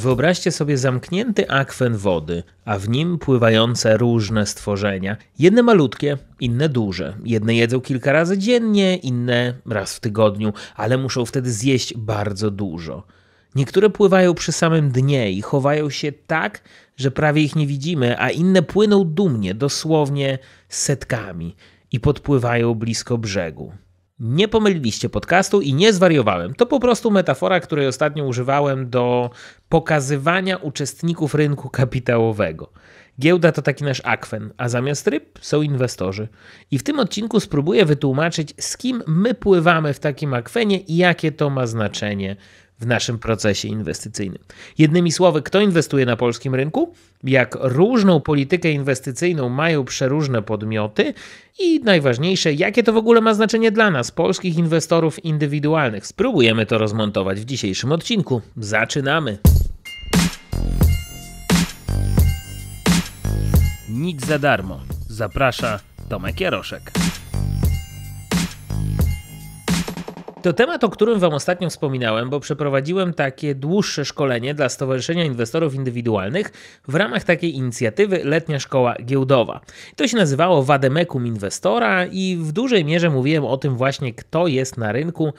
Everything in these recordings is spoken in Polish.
Wyobraźcie sobie zamknięty akwen wody, a w nim pływające różne stworzenia. Jedne malutkie, inne duże. Jedne jedzą kilka razy dziennie, inne raz w tygodniu, ale muszą wtedy zjeść bardzo dużo. Niektóre pływają przy samym dnie i chowają się tak, że prawie ich nie widzimy, a inne płyną dumnie, dosłownie setkami i podpływają blisko brzegu nie pomyliliście podcastu i nie zwariowałem. To po prostu metafora, której ostatnio używałem do pokazywania uczestników rynku kapitałowego. Giełda to taki nasz akwen, a zamiast ryb są inwestorzy. I w tym odcinku spróbuję wytłumaczyć, z kim my pływamy w takim akwenie i jakie to ma znaczenie w naszym procesie inwestycyjnym. Jednymi słowy, kto inwestuje na polskim rynku? Jak różną politykę inwestycyjną mają przeróżne podmioty? I najważniejsze, jakie to w ogóle ma znaczenie dla nas, polskich inwestorów indywidualnych? Spróbujemy to rozmontować w dzisiejszym odcinku. Zaczynamy! Nic za darmo. Zaprasza Tomek Jaroszek. To temat, o którym Wam ostatnio wspominałem, bo przeprowadziłem takie dłuższe szkolenie dla Stowarzyszenia Inwestorów Indywidualnych w ramach takiej inicjatywy Letnia Szkoła Giełdowa. To się nazywało Wademekum Inwestora i w dużej mierze mówiłem o tym właśnie, kto jest na rynku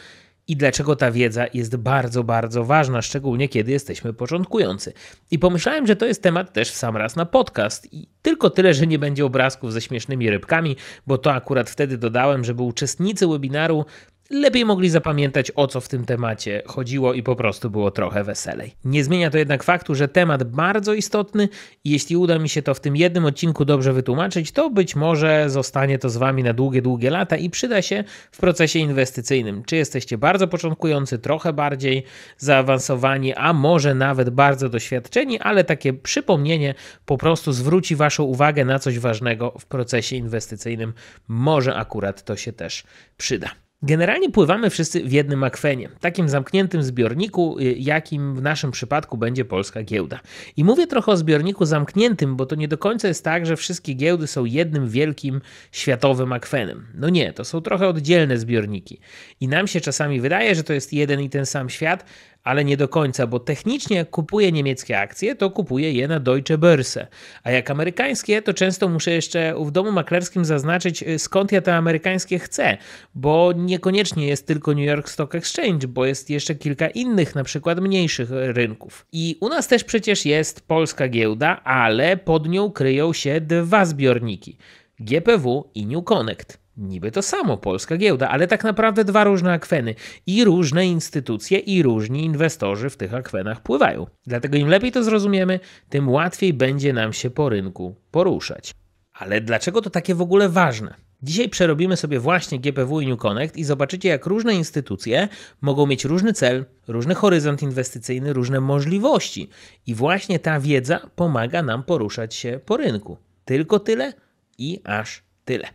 i dlaczego ta wiedza jest bardzo, bardzo ważna, szczególnie kiedy jesteśmy początkujący. I pomyślałem, że to jest temat też w sam raz na podcast. I tylko tyle, że nie będzie obrazków ze śmiesznymi rybkami, bo to akurat wtedy dodałem, żeby uczestnicy webinaru lepiej mogli zapamiętać o co w tym temacie chodziło i po prostu było trochę weselej. Nie zmienia to jednak faktu, że temat bardzo istotny i jeśli uda mi się to w tym jednym odcinku dobrze wytłumaczyć, to być może zostanie to z wami na długie, długie lata i przyda się w procesie inwestycyjnym. Czy jesteście bardzo początkujący, trochę bardziej zaawansowani, a może nawet bardzo doświadczeni, ale takie przypomnienie po prostu zwróci waszą uwagę na coś ważnego w procesie inwestycyjnym. Może akurat to się też przyda. Generalnie pływamy wszyscy w jednym akwenie, takim zamkniętym zbiorniku, y, jakim w naszym przypadku będzie polska giełda. I mówię trochę o zbiorniku zamkniętym, bo to nie do końca jest tak, że wszystkie giełdy są jednym wielkim światowym akwenem. No nie, to są trochę oddzielne zbiorniki. I nam się czasami wydaje, że to jest jeden i ten sam świat, ale nie do końca, bo technicznie jak kupuję niemieckie akcje, to kupuję je na Deutsche Börse, a jak amerykańskie, to często muszę jeszcze w domu maklerskim zaznaczyć, y, skąd ja te amerykańskie chcę, bo niekoniecznie jest tylko New York Stock Exchange, bo jest jeszcze kilka innych, na przykład mniejszych y, rynków. I u nas też przecież jest polska giełda, ale pod nią kryją się dwa zbiorniki. GPW i New Connect niby to samo, polska giełda, ale tak naprawdę dwa różne akweny i różne instytucje i różni inwestorzy w tych akwenach pływają. Dlatego im lepiej to zrozumiemy, tym łatwiej będzie nam się po rynku poruszać. Ale dlaczego to takie w ogóle ważne? Dzisiaj przerobimy sobie właśnie GPW i New Connect i zobaczycie, jak różne instytucje mogą mieć różny cel, różny horyzont inwestycyjny, różne możliwości. I właśnie ta wiedza pomaga nam poruszać się po rynku. Tylko tyle i aż tyle.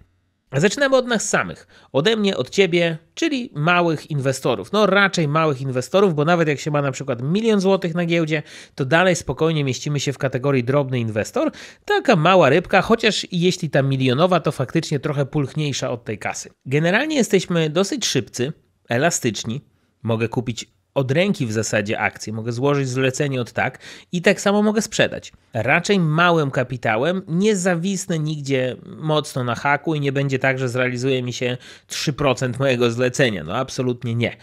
Zaczynamy od nas samych, ode mnie, od ciebie, czyli małych inwestorów. No raczej małych inwestorów, bo nawet jak się ma na przykład milion złotych na giełdzie, to dalej spokojnie mieścimy się w kategorii drobny inwestor. Taka mała rybka, chociaż jeśli ta milionowa, to faktycznie trochę pulchniejsza od tej kasy. Generalnie jesteśmy dosyć szybcy, elastyczni. Mogę kupić od ręki w zasadzie akcję, mogę złożyć zlecenie od tak i tak samo mogę sprzedać. Raczej małym kapitałem, zawisnę nigdzie mocno na haku i nie będzie tak, że zrealizuje mi się 3% mojego zlecenia. No absolutnie nie.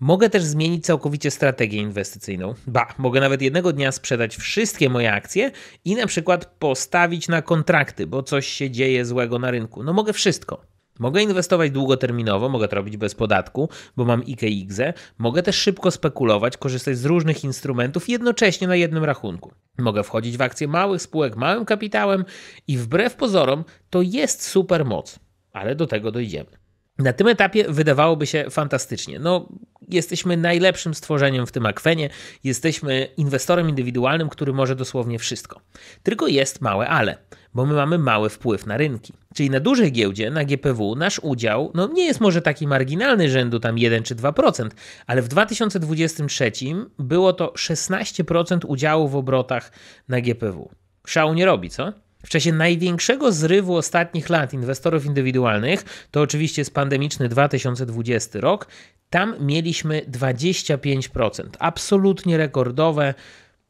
Mogę też zmienić całkowicie strategię inwestycyjną. Ba, mogę nawet jednego dnia sprzedać wszystkie moje akcje i na przykład postawić na kontrakty, bo coś się dzieje złego na rynku. No mogę wszystko. Mogę inwestować długoterminowo, mogę to robić bez podatku, bo mam IKX. Mogę też szybko spekulować, korzystać z różnych instrumentów jednocześnie na jednym rachunku. Mogę wchodzić w akcje małych spółek małym kapitałem i wbrew pozorom to jest super moc, ale do tego dojdziemy. Na tym etapie wydawałoby się fantastycznie. No, jesteśmy najlepszym stworzeniem w tym akwenie, jesteśmy inwestorem indywidualnym, który może dosłownie wszystko. Tylko jest małe ale, bo my mamy mały wpływ na rynki. Czyli na dużej giełdzie, na GPW, nasz udział no, nie jest może taki marginalny rzędu tam 1 czy 2%, ale w 2023 było to 16% udziału w obrotach na GPW. Szału nie robi, co? W czasie największego zrywu ostatnich lat inwestorów indywidualnych, to oczywiście jest pandemiczny 2020 rok, tam mieliśmy 25%. Absolutnie rekordowe.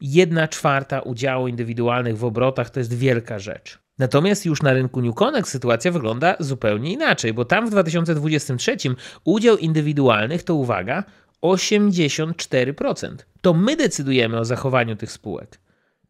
1 czwarta udziału indywidualnych w obrotach to jest wielka rzecz. Natomiast już na rynku Newconex sytuacja wygląda zupełnie inaczej, bo tam w 2023 udział indywidualnych to uwaga 84%. To my decydujemy o zachowaniu tych spółek.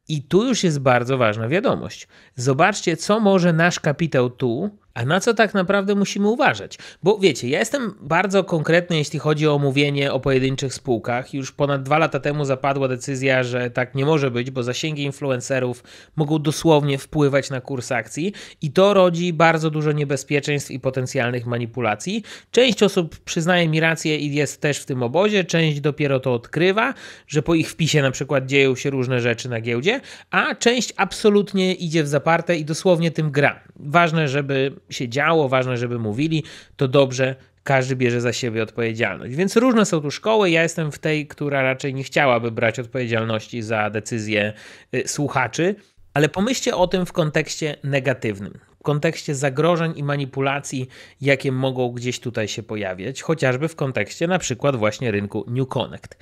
I tu już jest bardzo ważna wiadomość. Zobaczcie, co może nasz kapitał tu a na co tak naprawdę musimy uważać? Bo wiecie, ja jestem bardzo konkretny, jeśli chodzi o mówienie o pojedynczych spółkach. Już ponad dwa lata temu zapadła decyzja, że tak nie może być, bo zasięgi influencerów mogą dosłownie wpływać na kurs akcji i to rodzi bardzo dużo niebezpieczeństw i potencjalnych manipulacji. Część osób przyznaje mi rację i jest też w tym obozie, część dopiero to odkrywa, że po ich wpisie na przykład dzieją się różne rzeczy na giełdzie, a część absolutnie idzie w zaparte i dosłownie tym gra. Ważne, żeby się działo, ważne, żeby mówili, to dobrze każdy bierze za siebie odpowiedzialność. Więc różne są tu szkoły. Ja jestem w tej, która raczej nie chciałaby brać odpowiedzialności za decyzje y, słuchaczy, ale pomyślcie o tym w kontekście negatywnym. W kontekście zagrożeń i manipulacji, jakie mogą gdzieś tutaj się pojawiać, chociażby w kontekście na przykład właśnie rynku New Connect.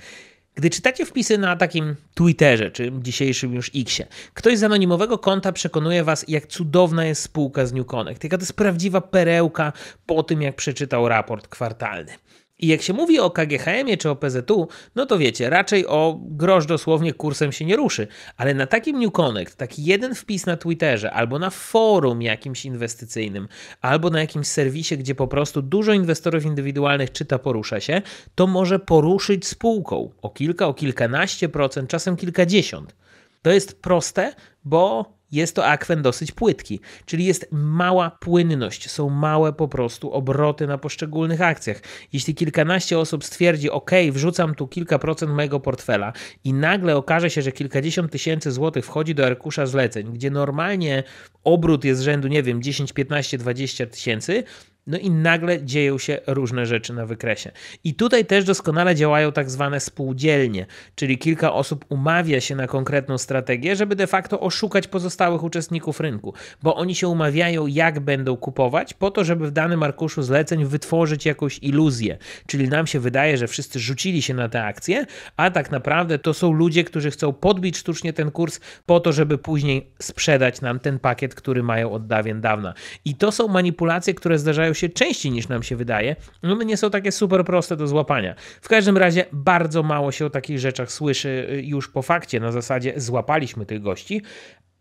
Gdy czytacie wpisy na takim Twitterze czy dzisiejszym już Xie, ktoś z anonimowego konta przekonuje was, jak cudowna jest spółka z New Connect, jaka to jest prawdziwa perełka po tym, jak przeczytał raport kwartalny. I jak się mówi o KGHM-ie czy o PZU, no to wiecie, raczej o grosz dosłownie kursem się nie ruszy. Ale na takim New Connect, taki jeden wpis na Twitterze, albo na forum jakimś inwestycyjnym, albo na jakimś serwisie, gdzie po prostu dużo inwestorów indywidualnych czyta, porusza się, to może poruszyć spółką o kilka, o kilkanaście procent, czasem kilkadziesiąt. To jest proste, bo jest to akwen dosyć płytki, czyli jest mała płynność, są małe po prostu obroty na poszczególnych akcjach. Jeśli kilkanaście osób stwierdzi, ok, wrzucam tu kilka procent mojego portfela i nagle okaże się, że kilkadziesiąt tysięcy złotych wchodzi do arkusza zleceń, gdzie normalnie obrót jest rzędu, nie wiem, 10, 15, 20 tysięcy, no i nagle dzieją się różne rzeczy na wykresie. I tutaj też doskonale działają tak zwane spółdzielnie, czyli kilka osób umawia się na konkretną strategię, żeby de facto oszukać pozostałych uczestników rynku, bo oni się umawiają, jak będą kupować, po to, żeby w danym arkuszu zleceń wytworzyć jakąś iluzję. Czyli nam się wydaje, że wszyscy rzucili się na te akcje, a tak naprawdę to są ludzie, którzy chcą podbić sztucznie ten kurs po to, żeby później sprzedać nam ten pakiet, który mają od dawien dawna. I to są manipulacje, które zdarzają się się częściej niż nam się wydaje. One no, no nie są takie super proste do złapania. W każdym razie bardzo mało się o takich rzeczach słyszy y, już po fakcie, na zasadzie złapaliśmy tych gości,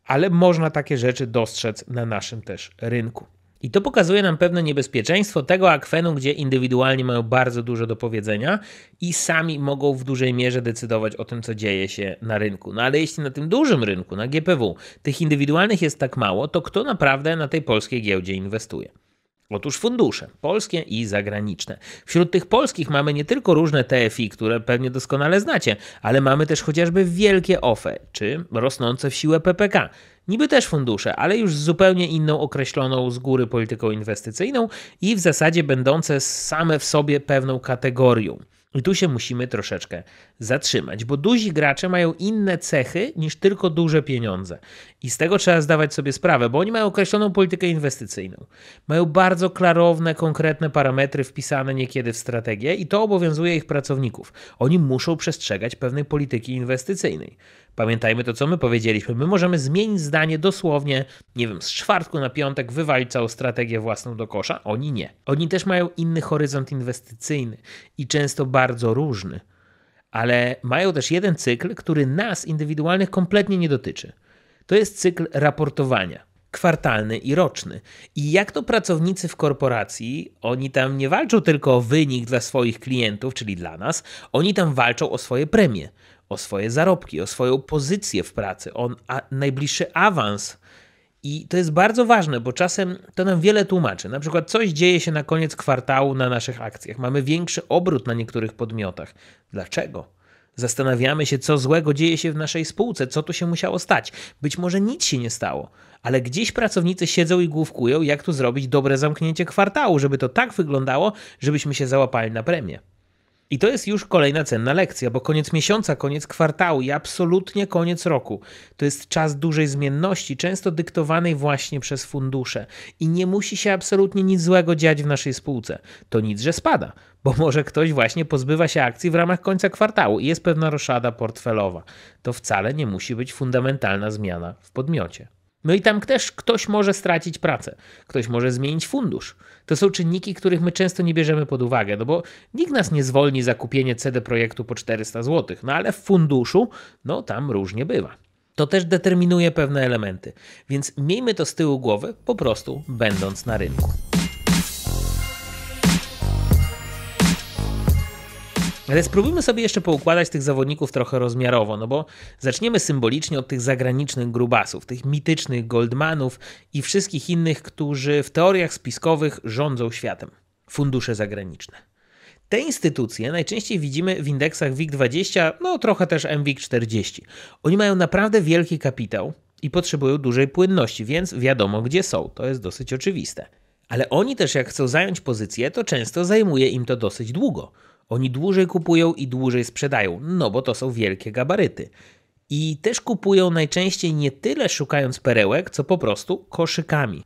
ale można takie rzeczy dostrzec na naszym też rynku. I to pokazuje nam pewne niebezpieczeństwo tego akwenu, gdzie indywidualnie mają bardzo dużo do powiedzenia i sami mogą w dużej mierze decydować o tym, co dzieje się na rynku. No ale jeśli na tym dużym rynku, na GPW, tych indywidualnych jest tak mało, to kto naprawdę na tej polskiej giełdzie inwestuje? Otóż fundusze polskie i zagraniczne. Wśród tych polskich mamy nie tylko różne TFI, które pewnie doskonale znacie, ale mamy też chociażby wielkie OFE czy rosnące w siłę PPK. Niby też fundusze, ale już z zupełnie inną określoną z góry polityką inwestycyjną i w zasadzie będące same w sobie pewną kategorią. I tu się musimy troszeczkę zatrzymać, bo duzi gracze mają inne cechy niż tylko duże pieniądze. I z tego trzeba zdawać sobie sprawę, bo oni mają określoną politykę inwestycyjną. Mają bardzo klarowne, konkretne parametry wpisane niekiedy w strategię i to obowiązuje ich pracowników. Oni muszą przestrzegać pewnej polityki inwestycyjnej. Pamiętajmy to, co my powiedzieliśmy. My możemy zmienić zdanie dosłownie, nie wiem, z czwartku na piątek, wywalić całą strategię własną do kosza. Oni nie. Oni też mają inny horyzont inwestycyjny i często bardzo różny, ale mają też jeden cykl, który nas indywidualnych kompletnie nie dotyczy. To jest cykl raportowania kwartalny i roczny. I jak to pracownicy w korporacji, oni tam nie walczą tylko o wynik dla swoich klientów, czyli dla nas, oni tam walczą o swoje premie o swoje zarobki, o swoją pozycję w pracy, o najbliższy awans. I to jest bardzo ważne, bo czasem to nam wiele tłumaczy. Na przykład coś dzieje się na koniec kwartału na naszych akcjach. Mamy większy obrót na niektórych podmiotach. Dlaczego? Zastanawiamy się, co złego dzieje się w naszej spółce, co tu się musiało stać. Być może nic się nie stało, ale gdzieś pracownicy siedzą i główkują, jak tu zrobić dobre zamknięcie kwartału, żeby to tak wyglądało, żebyśmy się załapali na premię. I to jest już kolejna cenna lekcja, bo koniec miesiąca, koniec kwartału i absolutnie koniec roku to jest czas dużej zmienności, często dyktowanej właśnie przez fundusze. I nie musi się absolutnie nic złego dziać w naszej spółce. To nic, że spada, bo może ktoś właśnie pozbywa się akcji w ramach końca kwartału i jest pewna roszada portfelowa. To wcale nie musi być fundamentalna zmiana w podmiocie. No i tam też ktoś może stracić pracę, ktoś może zmienić fundusz. To są czynniki, których my często nie bierzemy pod uwagę, no bo nikt nas nie zwolni za kupienie CD projektu po 400 zł, no ale w funduszu, no tam różnie bywa. To też determinuje pewne elementy, więc miejmy to z tyłu głowy, po prostu będąc na rynku. Ale spróbujmy sobie jeszcze poukładać tych zawodników trochę rozmiarowo, no bo zaczniemy symbolicznie od tych zagranicznych grubasów, tych mitycznych Goldmanów i wszystkich innych, którzy w teoriach spiskowych rządzą światem. Fundusze zagraniczne. Te instytucje najczęściej widzimy w indeksach WIG20, no trochę też MWIG40. Oni mają naprawdę wielki kapitał i potrzebują dużej płynności, więc wiadomo gdzie są, to jest dosyć oczywiste. Ale oni też jak chcą zająć pozycję, to często zajmuje im to dosyć długo – oni dłużej kupują i dłużej sprzedają, no bo to są wielkie gabaryty. I też kupują najczęściej nie tyle szukając perełek, co po prostu koszykami.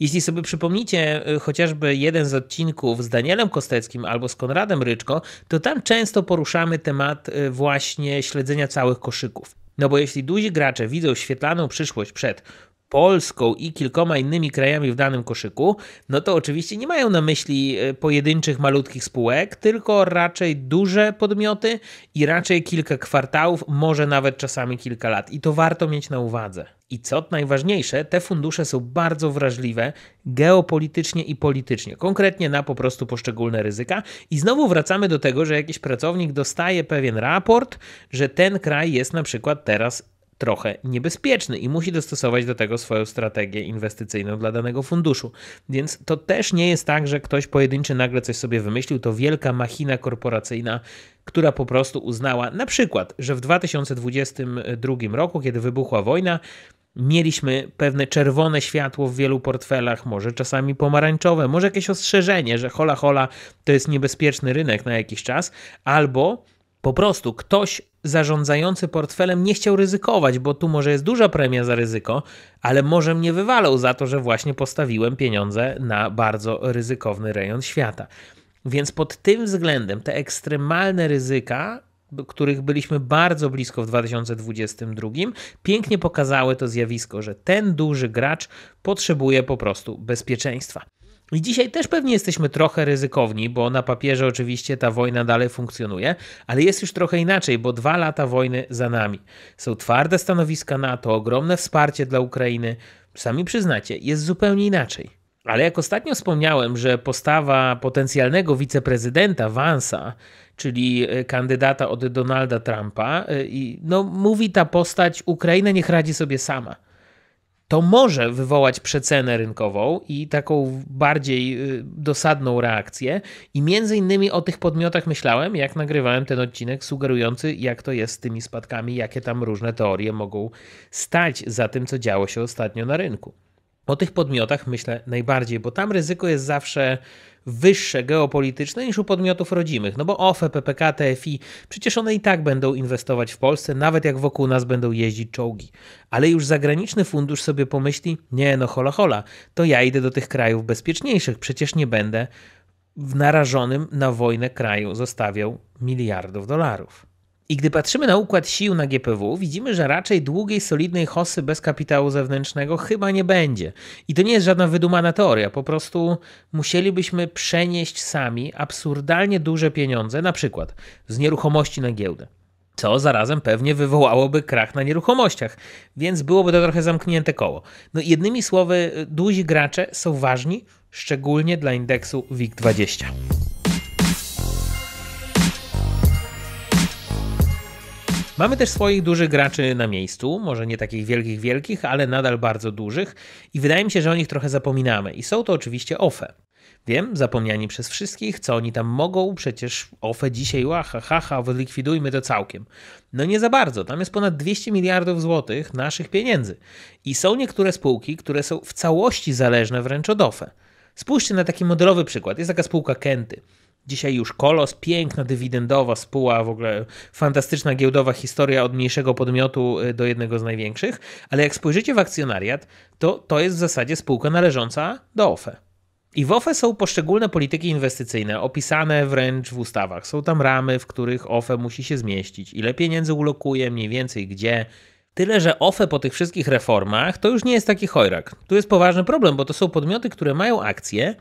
Jeśli sobie przypomnicie y, chociażby jeden z odcinków z Danielem Kosteckim albo z Konradem Ryczko, to tam często poruszamy temat y, właśnie śledzenia całych koszyków. No bo jeśli duzi gracze widzą świetlaną przyszłość przed Polską i kilkoma innymi krajami w danym koszyku, no to oczywiście nie mają na myśli e, pojedynczych malutkich spółek, tylko raczej duże podmioty i raczej kilka kwartałów, może nawet czasami kilka lat. I to warto mieć na uwadze. I co najważniejsze, te fundusze są bardzo wrażliwe geopolitycznie i politycznie, konkretnie na po prostu poszczególne ryzyka. I znowu wracamy do tego, że jakiś pracownik dostaje pewien raport, że ten kraj jest na przykład teraz trochę niebezpieczny i musi dostosować do tego swoją strategię inwestycyjną dla danego funduszu. Więc to też nie jest tak, że ktoś pojedynczy nagle coś sobie wymyślił, to wielka machina korporacyjna, która po prostu uznała na przykład, że w 2022 roku, kiedy wybuchła wojna, mieliśmy pewne czerwone światło w wielu portfelach, może czasami pomarańczowe, może jakieś ostrzeżenie, że hola hola to jest niebezpieczny rynek na jakiś czas, albo po prostu ktoś zarządzający portfelem nie chciał ryzykować, bo tu może jest duża premia za ryzyko, ale może mnie wywalał za to, że właśnie postawiłem pieniądze na bardzo ryzykowny rejon świata. Więc pod tym względem te ekstremalne ryzyka których byliśmy bardzo blisko w 2022, pięknie pokazały to zjawisko, że ten duży gracz potrzebuje po prostu bezpieczeństwa. I dzisiaj też pewnie jesteśmy trochę ryzykowni, bo na papierze oczywiście ta wojna dalej funkcjonuje, ale jest już trochę inaczej, bo dwa lata wojny za nami. Są twarde stanowiska NATO, ogromne wsparcie dla Ukrainy. Sami przyznacie, jest zupełnie inaczej. Ale jak ostatnio wspomniałem, że postawa potencjalnego wiceprezydenta Vansa, czyli e, kandydata od Donalda Trumpa, e, no, mówi ta postać, Ukraina niech radzi sobie sama to może wywołać przecenę rynkową i taką bardziej y, dosadną reakcję. I między innymi o tych podmiotach myślałem, jak nagrywałem ten odcinek, sugerujący, jak to jest z tymi spadkami, jakie tam różne teorie mogą stać za tym, co działo się ostatnio na rynku. O tych podmiotach myślę najbardziej, bo tam ryzyko jest zawsze wyższe geopolityczne niż u podmiotów rodzimych, no bo OFE, PPK, TFI, przecież one i tak będą inwestować w Polsce, nawet jak wokół nas będą jeździć czołgi. Ale już zagraniczny fundusz sobie pomyśli, nie no hola hola, to ja idę do tych krajów bezpieczniejszych, przecież nie będę w narażonym na wojnę kraju zostawiał miliardów dolarów. I gdy patrzymy na układ sił na GPW, widzimy, że raczej długiej, solidnej hossy bez kapitału zewnętrznego chyba nie będzie. I to nie jest żadna wydumana teoria, po prostu musielibyśmy przenieść sami absurdalnie duże pieniądze, na przykład z nieruchomości na giełdę. Co zarazem pewnie wywołałoby krach na nieruchomościach, więc byłoby to trochę zamknięte koło. No jednymi słowy, duzi gracze są ważni, szczególnie dla indeksu WIG20. Mamy też swoich dużych graczy na miejscu, może nie takich wielkich, wielkich, ale nadal bardzo dużych i wydaje mi się, że o nich trochę zapominamy. I są to oczywiście OFE. Wiem, zapomniani przez wszystkich, co oni tam mogą, przecież OFE dzisiaj, łaha, haha, wylikwidujmy to całkiem. No nie za bardzo, tam jest ponad 200 miliardów złotych naszych pieniędzy. I są niektóre spółki, które są w całości zależne wręcz od OFE. Spójrzcie na taki modelowy przykład. Jest taka spółka Kenty. Dzisiaj już Kolos, piękna dywidendowa spółka, w ogóle fantastyczna giełdowa historia od mniejszego podmiotu y, do jednego z największych, ale jak spojrzycie w akcjonariat, to to jest w zasadzie spółka należąca do OFE. I w OFE są poszczególne polityki inwestycyjne, opisane wręcz w ustawach. Są tam ramy, w których OFE musi się zmieścić, ile pieniędzy ulokuje, mniej więcej gdzie. Tyle, że OFE po tych wszystkich reformach to już nie jest taki chojrak. Tu jest poważny problem, bo to są podmioty, które mają akcje,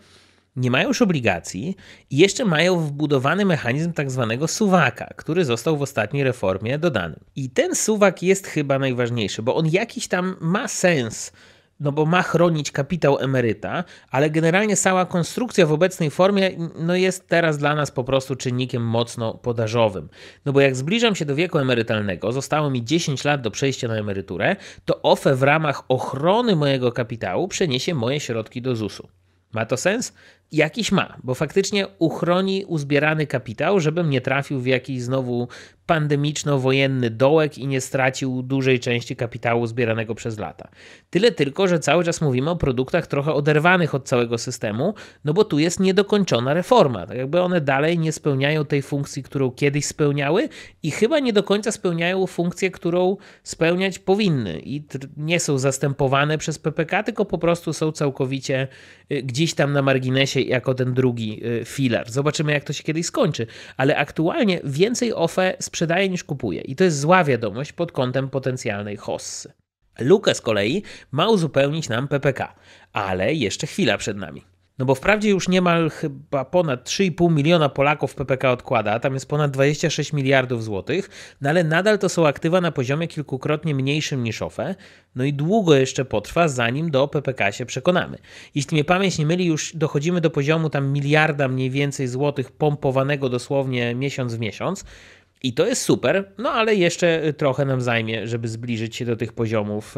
nie mają już obligacji i jeszcze mają wbudowany mechanizm tak zwanego suwaka, który został w ostatniej reformie dodany. I ten suwak jest chyba najważniejszy, bo on jakiś tam ma sens no bo ma chronić kapitał emeryta, ale generalnie cała konstrukcja w obecnej formie no jest teraz dla nas po prostu czynnikiem mocno podażowym. No bo jak zbliżam się do wieku emerytalnego, zostało mi 10 lat do przejścia na emeryturę, to OFE w ramach ochrony mojego kapitału przeniesie moje środki do ZUS-u. Ma to sens? jakiś ma, bo faktycznie uchroni uzbierany kapitał, żebym nie trafił w jakiś znowu pandemiczno-wojenny dołek i nie stracił dużej części kapitału zbieranego przez lata. Tyle tylko, że cały czas mówimy o produktach trochę oderwanych od całego systemu, no bo tu jest niedokończona reforma. Tak jakby one dalej nie spełniają tej funkcji, którą kiedyś spełniały i chyba nie do końca spełniają funkcję, którą spełniać powinny i nie są zastępowane przez PPK, tylko po prostu są całkowicie y, gdzieś tam na marginesie jako ten drugi y, filar. Zobaczymy jak to się kiedyś skończy, ale aktualnie więcej OFE z sprzedaje niż kupuje i to jest zła wiadomość pod kątem potencjalnej hossy. Lukę z kolei ma uzupełnić nam PPK, ale jeszcze chwila przed nami. No bo wprawdzie już niemal chyba ponad 3,5 miliona Polaków PPK odkłada, tam jest ponad 26 miliardów złotych, no ale nadal to są aktywa na poziomie kilkukrotnie mniejszym niż OFE, no i długo jeszcze potrwa, zanim do PPK się przekonamy. Jeśli mnie pamięć nie myli, już dochodzimy do poziomu tam miliarda mniej więcej złotych pompowanego dosłownie miesiąc w miesiąc, i to jest super, no ale jeszcze y, trochę nam zajmie, żeby zbliżyć się do tych poziomów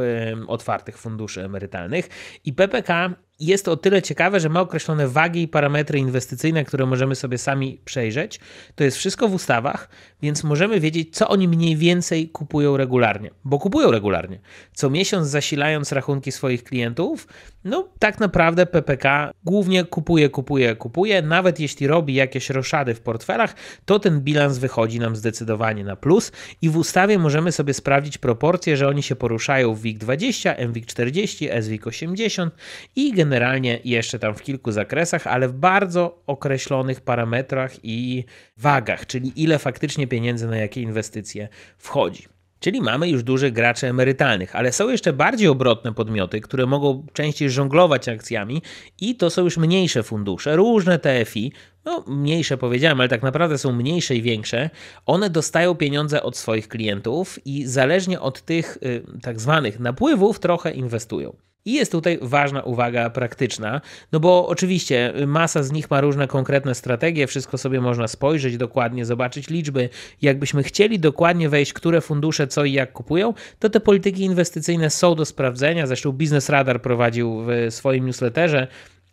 otwartych funduszy emerytalnych. I PPK jest to o tyle ciekawe, że ma określone wagi i parametry inwestycyjne, które możemy sobie sami przejrzeć. To jest wszystko w ustawach, więc możemy wiedzieć, co oni mniej więcej kupują regularnie, bo kupują regularnie. Co miesiąc zasilając rachunki swoich klientów, no tak naprawdę PPK głównie kupuje, kupuje, kupuje. Nawet jeśli robi jakieś roszady w portfelach, to ten bilans wychodzi nam zdecydowanie na plus i w ustawie możemy sobie sprawdzić proporcje, że oni się poruszają w WIG 20, MWIG 40, SWIG 80 i generalnie jeszcze tam w kilku zakresach, ale w bardzo określonych parametrach i wagach, czyli ile faktycznie pieniędzy na jakie inwestycje wchodzi. Czyli mamy już dużych graczy emerytalnych, ale są jeszcze bardziej obrotne podmioty, które mogą częściej żonglować akcjami i to są już mniejsze fundusze, różne TFI, no mniejsze powiedziałem, ale tak naprawdę są mniejsze i większe. One dostają pieniądze od swoich klientów i zależnie od tych y, tak zwanych napływów trochę inwestują. I jest tutaj ważna uwaga praktyczna, no bo oczywiście y, masa z nich ma różne konkretne strategie, wszystko sobie można spojrzeć dokładnie, zobaczyć liczby. Jakbyśmy chcieli dokładnie wejść, które fundusze co i jak kupują, to te polityki inwestycyjne są do sprawdzenia. Zresztą Biznes Radar prowadził w swoim newsletterze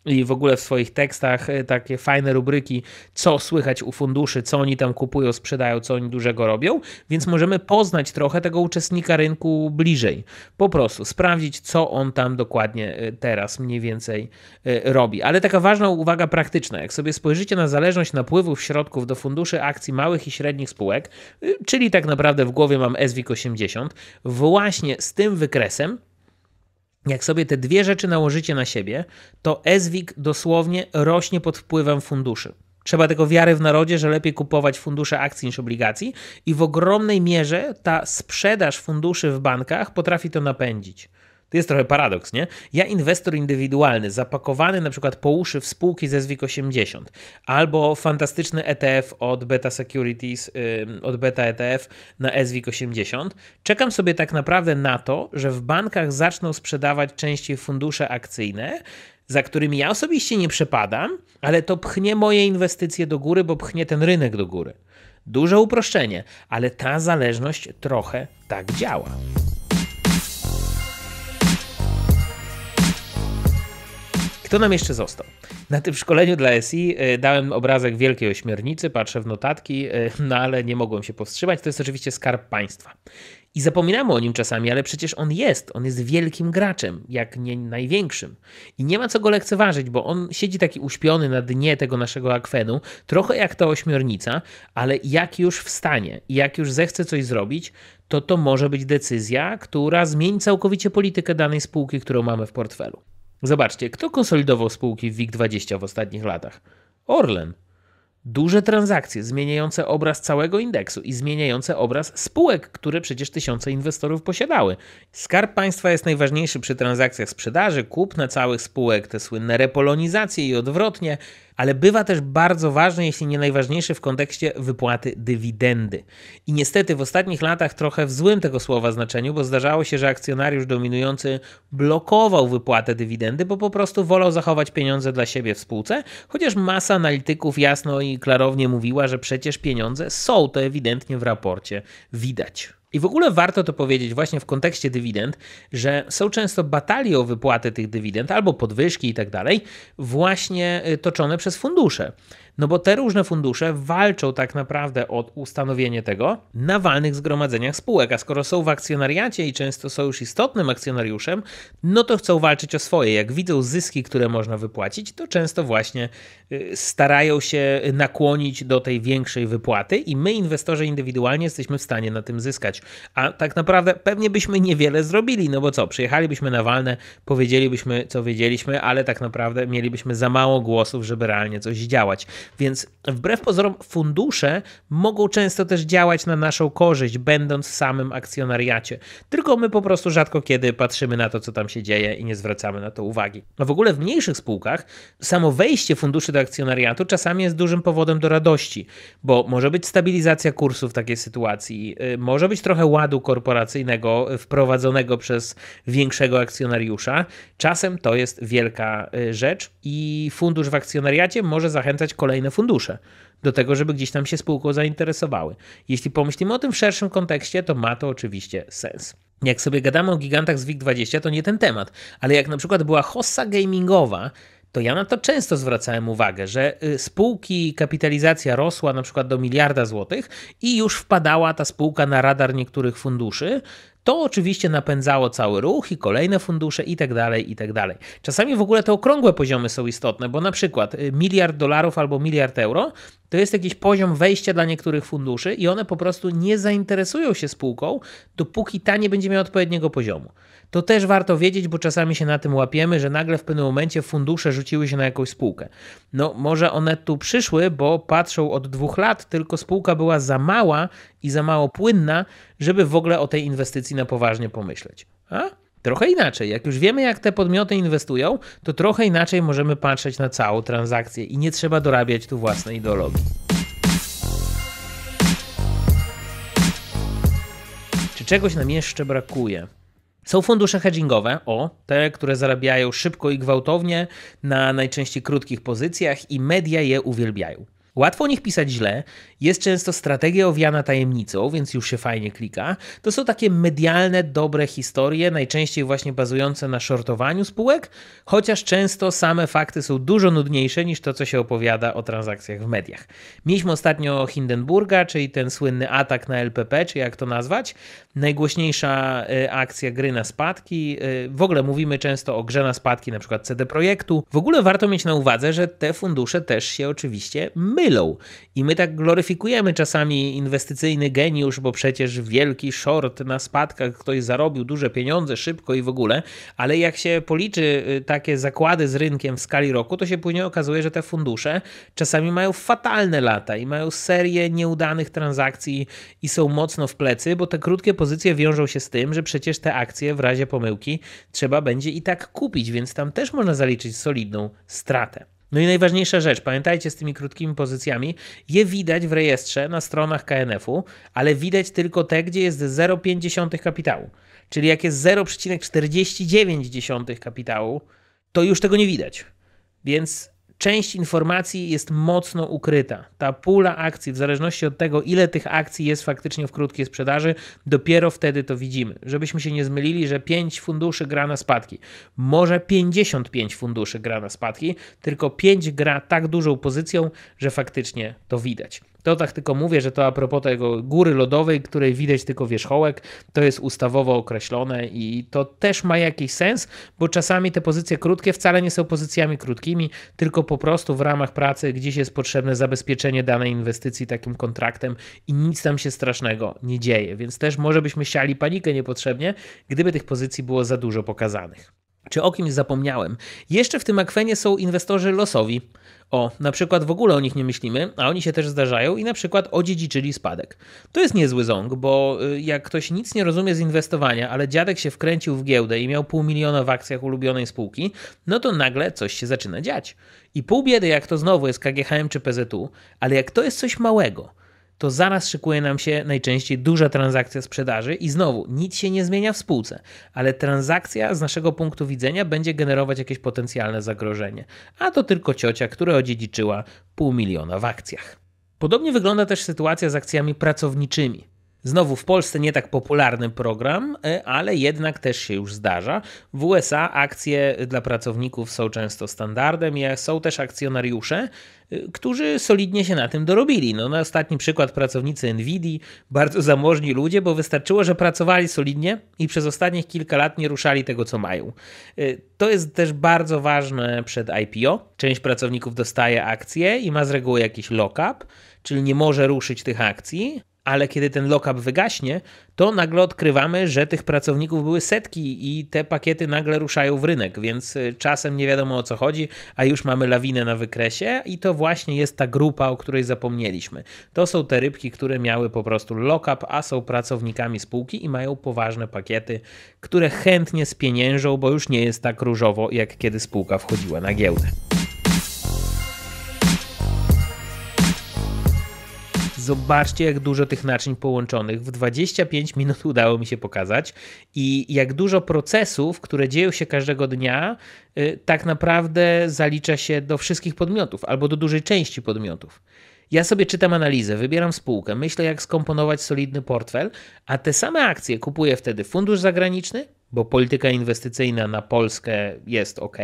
i w ogóle w swoich tekstach y, takie fajne rubryki, co słychać u funduszy, co oni tam kupują, sprzedają, co oni dużego robią, więc możemy poznać trochę tego uczestnika rynku bliżej. Po prostu sprawdzić, co on tam dokładnie y, teraz mniej więcej y, robi. Ale taka ważna uwaga praktyczna, jak sobie spojrzycie na zależność napływów środków do funduszy akcji małych i średnich spółek, czyli tak naprawdę w głowie mam SWIG 80, właśnie z tym wykresem jak sobie te dwie rzeczy nałożycie na siebie, to ESWIG dosłownie rośnie pod wpływem funduszy. Trzeba tego wiary w narodzie, że lepiej kupować fundusze akcji niż obligacji, i w ogromnej mierze ta sprzedaż funduszy w bankach potrafi to napędzić. To jest trochę paradoks, nie? Ja inwestor indywidualny, zapakowany na przykład po uszy w spółki ze ZWIK80 albo fantastyczny ETF od Beta Securities, od Beta ETF na SWIK80, czekam sobie tak naprawdę na to, że w bankach zaczną sprzedawać częściej fundusze akcyjne, za którymi ja osobiście nie przepadam, ale to pchnie moje inwestycje do góry, bo pchnie ten rynek do góry. Duże uproszczenie, ale ta zależność trochę tak działa. Kto nam jeszcze został? Na tym szkoleniu dla SI e, dałem obrazek wielkiej ośmiornicy, patrzę w notatki, e, no ale nie mogłem się powstrzymać. To jest oczywiście skarb państwa. I zapominamy o nim czasami, ale przecież on jest, on jest wielkim graczem, jak nie największym. I nie ma co go lekceważyć, bo on siedzi taki uśpiony na dnie tego naszego akwenu, trochę jak ta ośmiornica, ale jak już wstanie, jak już zechce coś zrobić, to to może być decyzja, która zmieni całkowicie politykę danej spółki, którą mamy w portfelu. Zobaczcie, kto konsolidował spółki WIG20 w ostatnich latach? Orlen. Duże transakcje zmieniające obraz całego indeksu i zmieniające obraz spółek, które przecież tysiące inwestorów posiadały. Skarb Państwa jest najważniejszy przy transakcjach sprzedaży, kupna całych spółek, te słynne repolonizacje i odwrotnie ale bywa też bardzo ważny, jeśli nie najważniejszy w kontekście wypłaty dywidendy. I niestety w ostatnich latach trochę w złym tego słowa znaczeniu, bo zdarzało się, że akcjonariusz dominujący blokował wypłatę dywidendy, bo po prostu wolał zachować pieniądze dla siebie w spółce, chociaż masa analityków jasno i klarownie mówiła, że przecież pieniądze są, to ewidentnie w raporcie widać. I w ogóle warto to powiedzieć właśnie w kontekście dywidend, że są często batalie o wypłatę tych dywidend albo podwyżki i tak dalej, właśnie y, toczone przez fundusze. No bo te różne fundusze walczą tak naprawdę o ustanowienie tego na walnych zgromadzeniach spółek, a skoro są w akcjonariacie i często są już istotnym akcjonariuszem, no to chcą walczyć o swoje. Jak widzą zyski, które można wypłacić, to często właśnie y, starają się nakłonić do tej większej wypłaty i my, inwestorzy indywidualnie, jesteśmy w stanie na tym zyskać. A tak naprawdę pewnie byśmy niewiele zrobili, no bo co, przyjechalibyśmy na walne, powiedzielibyśmy co wiedzieliśmy, ale tak naprawdę mielibyśmy za mało głosów, żeby realnie coś działać. Więc wbrew pozorom fundusze mogą często też działać na naszą korzyść, będąc w samym akcjonariacie. Tylko my po prostu rzadko kiedy patrzymy na to, co tam się dzieje i nie zwracamy na to uwagi. A no w ogóle w mniejszych spółkach samo wejście funduszy do akcjonariatu czasami jest dużym powodem do radości, bo może być stabilizacja kursu w takiej sytuacji, y, może być trochę ładu korporacyjnego wprowadzonego przez większego akcjonariusza. Czasem to jest wielka y, rzecz i fundusz w akcjonariacie może zachęcać kolejnych kolejne fundusze do tego, żeby gdzieś tam się spółką zainteresowały. Jeśli pomyślimy o tym w szerszym kontekście, to ma to oczywiście sens. Jak sobie gadamy o gigantach z WIG20, to nie ten temat, ale jak na przykład była hossa gamingowa, to ja na to często zwracałem uwagę, że y, spółki kapitalizacja rosła na przykład do miliarda złotych i już wpadała ta spółka na radar niektórych funduszy, to oczywiście napędzało cały ruch i kolejne fundusze itd., tak itd. Tak czasami w ogóle te okrągłe poziomy są istotne, bo na przykład y, miliard dolarów albo miliard euro to jest jakiś poziom wejścia dla niektórych funduszy i one po prostu nie zainteresują się spółką, dopóki ta nie będzie miała odpowiedniego poziomu. To też warto wiedzieć, bo czasami się na tym łapiemy, że nagle w pewnym momencie fundusze rzuciły się na jakąś spółkę. No, może one tu przyszły, bo patrzą od dwóch lat, tylko spółka była za mała i za mało płynna, żeby w ogóle o tej inwestycji na poważnie pomyśleć. A? Trochę inaczej. Jak już wiemy, jak te podmioty inwestują, to trochę inaczej możemy patrzeć na całą transakcję i nie trzeba dorabiać tu własnej ideologii. Czy czegoś nam jeszcze brakuje? Są fundusze hedgingowe, o, te, które zarabiają szybko i gwałtownie na najczęściej krótkich pozycjach i media je uwielbiają. Łatwo o nich pisać źle, jest często strategia owiana tajemnicą, więc już się fajnie klika. To są takie medialne, dobre historie, najczęściej właśnie bazujące na shortowaniu spółek, chociaż często same fakty są dużo nudniejsze niż to, co się opowiada o transakcjach w mediach. Mieliśmy ostatnio Hindenburga, czyli ten słynny atak na LPP, czy jak to nazwać, najgłośniejsza y, akcja gry na spadki. Y, w ogóle mówimy często o grze na spadki, na przykład CD Projektu. W ogóle warto mieć na uwadze, że te fundusze też się oczywiście my mylą. I my tak gloryfikujemy czasami inwestycyjny geniusz, bo przecież wielki short na spadkach, ktoś zarobił duże pieniądze szybko i w ogóle, ale jak się policzy y, takie zakłady z rynkiem w skali roku, to się później okazuje, że te fundusze czasami mają fatalne lata i mają serię nieudanych transakcji i są mocno w plecy, bo te krótkie pozycje wiążą się z tym, że przecież te akcje w razie pomyłki trzeba będzie i tak kupić, więc tam też można zaliczyć solidną stratę. No i najważniejsza rzecz, pamiętajcie z tymi krótkimi pozycjami, je widać w rejestrze na stronach KNF-u, ale widać tylko te, gdzie jest 0,5 kapitału. Czyli jak jest 0,49 kapitału, to już tego nie widać. Więc część informacji jest mocno ukryta. Ta pula akcji, w zależności od tego, ile tych akcji jest faktycznie w krótkiej sprzedaży, dopiero wtedy to widzimy. Żebyśmy się nie zmylili, że 5 funduszy gra na spadki. Może 55 funduszy gra na spadki, tylko 5 gra tak dużą pozycją, że faktycznie to widać. To tak tylko mówię, że to a propos tego góry lodowej, której widać tylko wierzchołek, to jest ustawowo określone i to też ma jakiś sens, bo czasami te pozycje krótkie wcale nie są pozycjami krótkimi, tylko po prostu w ramach pracy gdzieś jest potrzebne zabezpieczenie danej inwestycji takim kontraktem i nic tam się strasznego nie dzieje, więc też może byśmy siali panikę niepotrzebnie, gdyby tych pozycji było za dużo pokazanych czy o kimś zapomniałem. Jeszcze w tym akwenie są inwestorzy losowi. O, na przykład w ogóle o nich nie myślimy, a oni się też zdarzają i na przykład odziedziczyli spadek. To jest niezły ząg, bo y, jak ktoś nic nie rozumie z inwestowania, ale dziadek się wkręcił w giełdę i miał pół miliona w akcjach ulubionej spółki, no to nagle coś się zaczyna dziać. I pół biedy, jak to znowu jest KGHM czy PZU, ale jak to jest coś małego – to zaraz szykuje nam się najczęściej duża transakcja sprzedaży i znowu nic się nie zmienia w spółce, ale transakcja z naszego punktu widzenia będzie generować jakieś potencjalne zagrożenie. A to tylko ciocia, która odziedziczyła pół miliona w akcjach. Podobnie wygląda też sytuacja z akcjami pracowniczymi. Znowu w Polsce nie tak popularny program, e, ale jednak też się już zdarza. W USA akcje dla pracowników są często standardem, są też akcjonariusze, e, którzy solidnie się na tym dorobili. No, na ostatni przykład pracownicy Nvidia, bardzo zamożni ludzie, bo wystarczyło, że pracowali solidnie i przez ostatnich kilka lat nie ruszali tego, co mają. E, to jest też bardzo ważne przed IPO. Część pracowników dostaje akcje i ma z reguły jakiś lock-up, czyli nie może ruszyć tych akcji, ale kiedy ten lockup wygaśnie, to nagle odkrywamy, że tych pracowników były setki i te pakiety nagle ruszają w rynek, więc y, czasem nie wiadomo o co chodzi, a już mamy lawinę na wykresie i to właśnie jest ta grupa, o której zapomnieliśmy. To są te rybki, które miały po prostu lockup, a są pracownikami spółki i mają poważne pakiety, które chętnie spieniężą, bo już nie jest tak różowo jak kiedy spółka wchodziła na giełdę. Zobaczcie, jak dużo tych naczyń połączonych. W 25 minut udało mi się pokazać i jak dużo procesów, które dzieją się każdego dnia, y, tak naprawdę zalicza się do wszystkich podmiotów albo do dużej części podmiotów. Ja sobie czytam analizę, wybieram spółkę, myślę, jak skomponować solidny portfel, a te same akcje kupuje wtedy fundusz zagraniczny, bo polityka inwestycyjna na Polskę jest ok.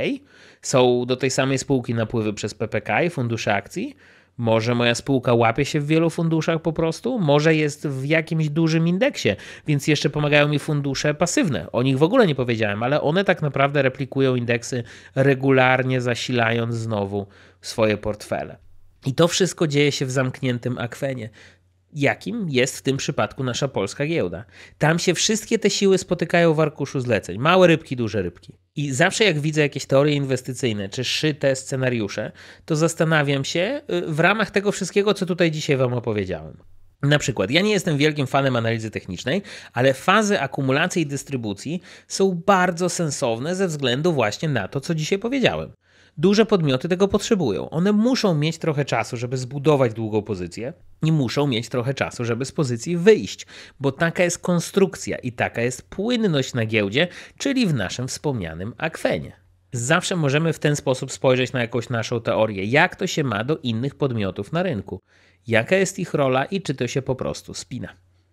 Są do tej samej spółki napływy przez PPK i fundusze akcji może moja spółka łapie się w wielu funduszach po prostu, może jest w jakimś dużym indeksie, więc jeszcze pomagają mi fundusze pasywne. O nich w ogóle nie powiedziałem, ale one tak naprawdę replikują indeksy regularnie, zasilając znowu swoje portfele. I to wszystko dzieje się w zamkniętym akwenie jakim jest w tym przypadku nasza polska giełda. Tam się wszystkie te siły spotykają w arkuszu zleceń. Małe rybki, duże rybki. I zawsze jak widzę jakieś teorie inwestycyjne czy szyte scenariusze, to zastanawiam się y, w ramach tego wszystkiego, co tutaj dzisiaj Wam opowiedziałem. Na przykład, ja nie jestem wielkim fanem analizy technicznej, ale fazy akumulacji i dystrybucji są bardzo sensowne ze względu właśnie na to, co dzisiaj powiedziałem. Duże podmioty tego potrzebują. One muszą mieć trochę czasu, żeby zbudować długą pozycję i muszą mieć trochę czasu, żeby z pozycji wyjść, bo taka jest konstrukcja i taka jest płynność na giełdzie, czyli w naszym wspomnianym akwenie. Zawsze możemy w ten sposób spojrzeć na jakąś naszą teorię, jak to się ma do innych podmiotów na rynku jaka jest ich rola i czy to się po prostu spina.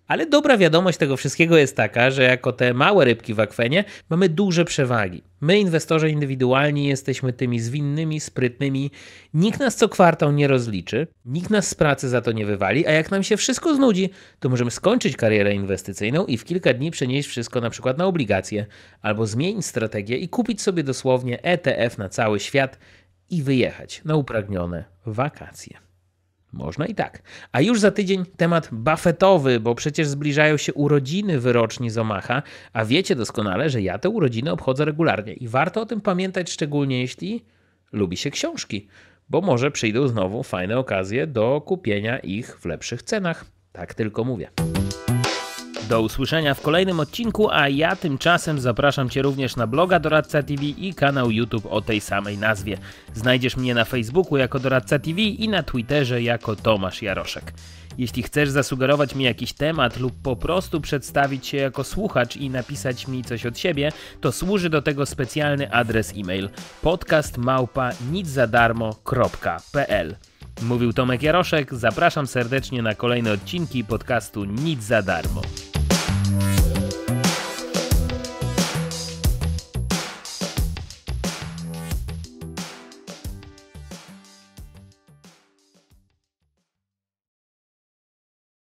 Ale dobra wiadomość tego wszystkiego jest taka, że jako te małe rybki w akwenie mamy duże przewagi. My, inwestorzy indywidualni, jesteśmy tymi zwinnymi, sprytnymi. Nikt nas co kwartał nie rozliczy, nikt nas z pracy za to nie wywali, a jak nam się wszystko znudzi, to możemy skończyć karierę inwestycyjną i w kilka dni przenieść wszystko na przykład na obligacje, albo zmienić strategię i kupić sobie dosłownie ETF na cały świat i wyjechać na upragnione wakacje. Można i tak. A już za tydzień temat buffetowy, bo przecież zbliżają się urodziny wyroczni z Omaha, a wiecie doskonale, że ja te urodziny obchodzę regularnie i warto o tym pamiętać, szczególnie jeśli lubi się książki, bo może przyjdą znowu fajne okazje do kupienia ich w lepszych cenach. Tak tylko mówię. Do usłyszenia w kolejnym odcinku, a ja tymczasem zapraszam Cię również na bloga Doradca TV i kanał YouTube o tej samej nazwie. Znajdziesz mnie na Facebooku jako Doradca TV i na Twitterze jako Tomasz Jaroszek. Jeśli chcesz zasugerować mi jakiś temat lub po prostu przedstawić się jako słuchacz i napisać mi coś od siebie, to służy do tego specjalny adres e-mail podcastmałpa.niczadarmo.pl Mówił Tomek Jaroszek, zapraszam serdecznie na kolejne odcinki podcastu Nic za darmo.